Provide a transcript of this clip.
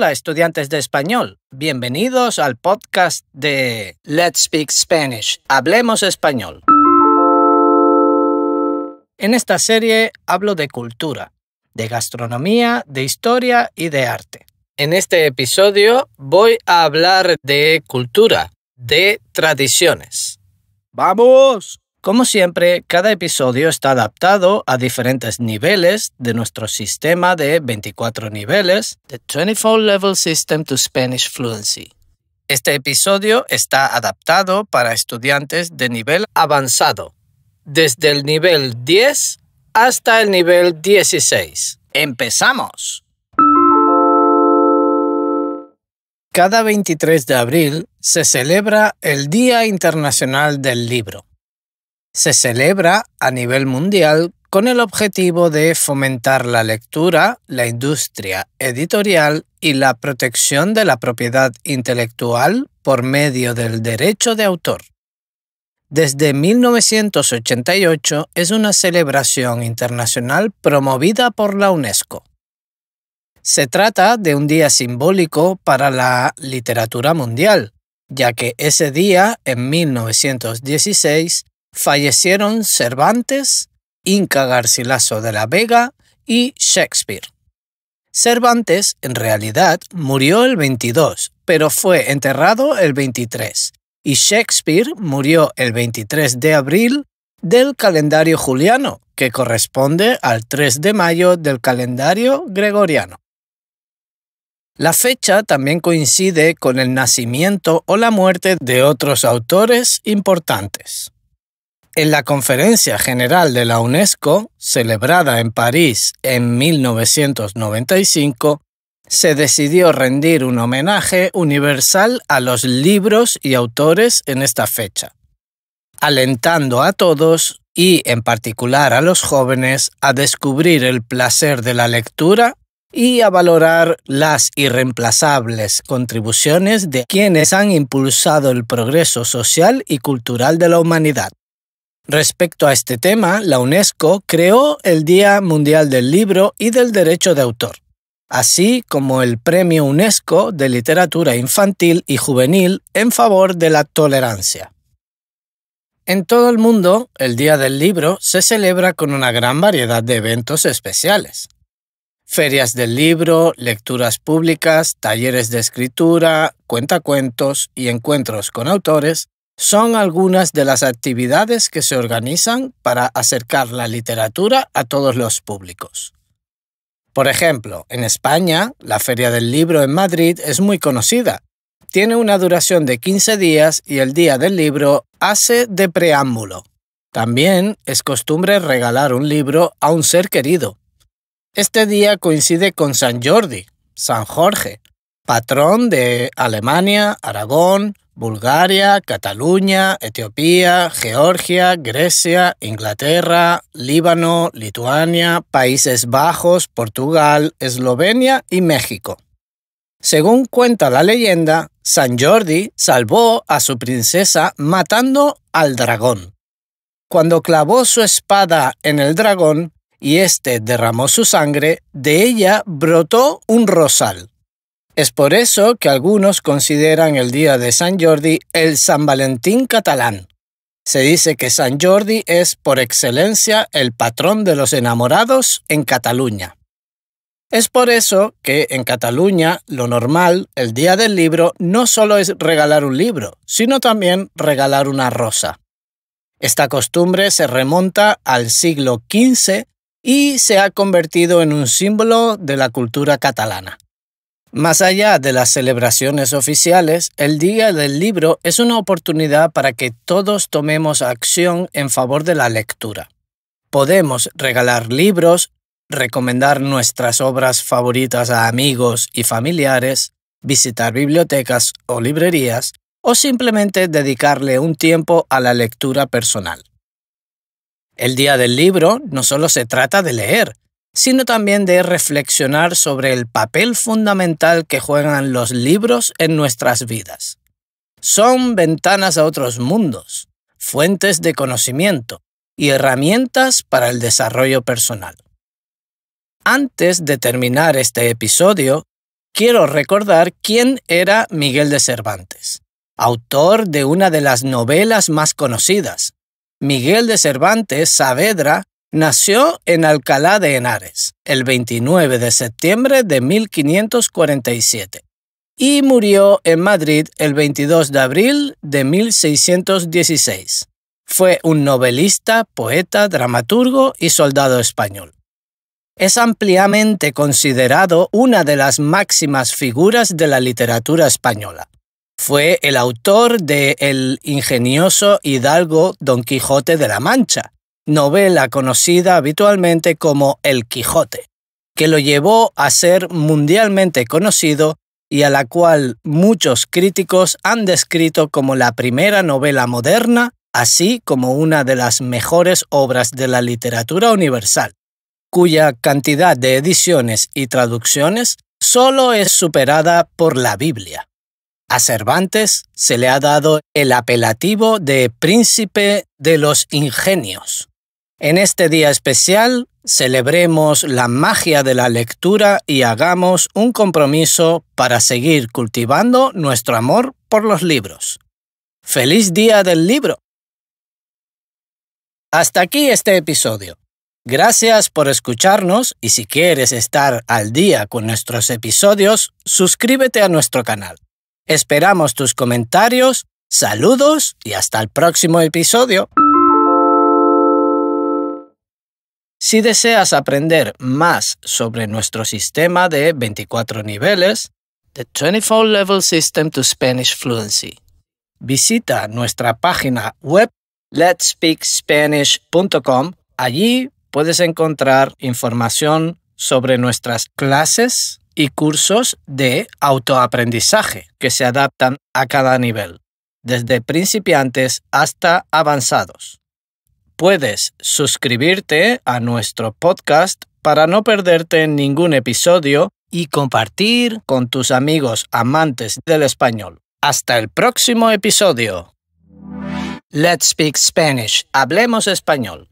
Hola estudiantes de español, bienvenidos al podcast de Let's Speak Spanish, Hablemos Español. En esta serie hablo de cultura, de gastronomía, de historia y de arte. En este episodio voy a hablar de cultura, de tradiciones. ¡Vamos! Como siempre, cada episodio está adaptado a diferentes niveles de nuestro sistema de 24 niveles, The 24 Level System to Spanish Fluency. Este episodio está adaptado para estudiantes de nivel avanzado, desde el nivel 10 hasta el nivel 16. ¡Empezamos! Cada 23 de abril se celebra el Día Internacional del Libro se celebra a nivel mundial con el objetivo de fomentar la lectura, la industria editorial y la protección de la propiedad intelectual por medio del derecho de autor. Desde 1988 es una celebración internacional promovida por la UNESCO. Se trata de un día simbólico para la literatura mundial, ya que ese día, en 1916, fallecieron Cervantes, Inca Garcilaso de la Vega y Shakespeare. Cervantes, en realidad, murió el 22, pero fue enterrado el 23, y Shakespeare murió el 23 de abril del calendario juliano, que corresponde al 3 de mayo del calendario gregoriano. La fecha también coincide con el nacimiento o la muerte de otros autores importantes. En la Conferencia General de la UNESCO, celebrada en París en 1995, se decidió rendir un homenaje universal a los libros y autores en esta fecha, alentando a todos y en particular a los jóvenes a descubrir el placer de la lectura y a valorar las irreemplazables contribuciones de quienes han impulsado el progreso social y cultural de la humanidad. Respecto a este tema, la UNESCO creó el Día Mundial del Libro y del Derecho de Autor, así como el Premio UNESCO de Literatura Infantil y Juvenil en favor de la tolerancia. En todo el mundo, el Día del Libro se celebra con una gran variedad de eventos especiales. Ferias del libro, lecturas públicas, talleres de escritura, cuentacuentos y encuentros con autores son algunas de las actividades que se organizan para acercar la literatura a todos los públicos. Por ejemplo, en España, la Feria del Libro en Madrid es muy conocida. Tiene una duración de 15 días y el Día del Libro hace de preámbulo. También es costumbre regalar un libro a un ser querido. Este día coincide con San Jordi, San Jorge, patrón de Alemania, Aragón, Bulgaria, Cataluña, Etiopía, Georgia, Grecia, Inglaterra, Líbano, Lituania, Países Bajos, Portugal, Eslovenia y México. Según cuenta la leyenda, San Jordi salvó a su princesa matando al dragón. Cuando clavó su espada en el dragón y éste derramó su sangre, de ella brotó un rosal. Es por eso que algunos consideran el día de San Jordi el San Valentín catalán. Se dice que San Jordi es por excelencia el patrón de los enamorados en Cataluña. Es por eso que en Cataluña lo normal, el día del libro, no solo es regalar un libro, sino también regalar una rosa. Esta costumbre se remonta al siglo XV y se ha convertido en un símbolo de la cultura catalana. Más allá de las celebraciones oficiales, el Día del Libro es una oportunidad para que todos tomemos acción en favor de la lectura. Podemos regalar libros, recomendar nuestras obras favoritas a amigos y familiares, visitar bibliotecas o librerías, o simplemente dedicarle un tiempo a la lectura personal. El Día del Libro no solo se trata de leer, sino también de reflexionar sobre el papel fundamental que juegan los libros en nuestras vidas. Son ventanas a otros mundos, fuentes de conocimiento y herramientas para el desarrollo personal. Antes de terminar este episodio, quiero recordar quién era Miguel de Cervantes, autor de una de las novelas más conocidas, Miguel de Cervantes Saavedra Nació en Alcalá de Henares el 29 de septiembre de 1547 y murió en Madrid el 22 de abril de 1616. Fue un novelista, poeta, dramaturgo y soldado español. Es ampliamente considerado una de las máximas figuras de la literatura española. Fue el autor de El ingenioso hidalgo Don Quijote de la Mancha, novela conocida habitualmente como El Quijote, que lo llevó a ser mundialmente conocido y a la cual muchos críticos han descrito como la primera novela moderna, así como una de las mejores obras de la literatura universal, cuya cantidad de ediciones y traducciones solo es superada por la Biblia. A Cervantes se le ha dado el apelativo de príncipe de los ingenios, en este día especial celebremos la magia de la lectura y hagamos un compromiso para seguir cultivando nuestro amor por los libros. ¡Feliz Día del Libro! Hasta aquí este episodio. Gracias por escucharnos y si quieres estar al día con nuestros episodios, suscríbete a nuestro canal. Esperamos tus comentarios, saludos y hasta el próximo episodio. Si deseas aprender más sobre nuestro sistema de 24 niveles, The 24 Level System to Spanish Fluency, visita nuestra página web letspeakspanish.com. Allí puedes encontrar información sobre nuestras clases y cursos de autoaprendizaje que se adaptan a cada nivel, desde principiantes hasta avanzados puedes suscribirte a nuestro podcast para no perderte ningún episodio y compartir con tus amigos amantes del español. Hasta el próximo episodio. Let's Speak Spanish. Hablemos español.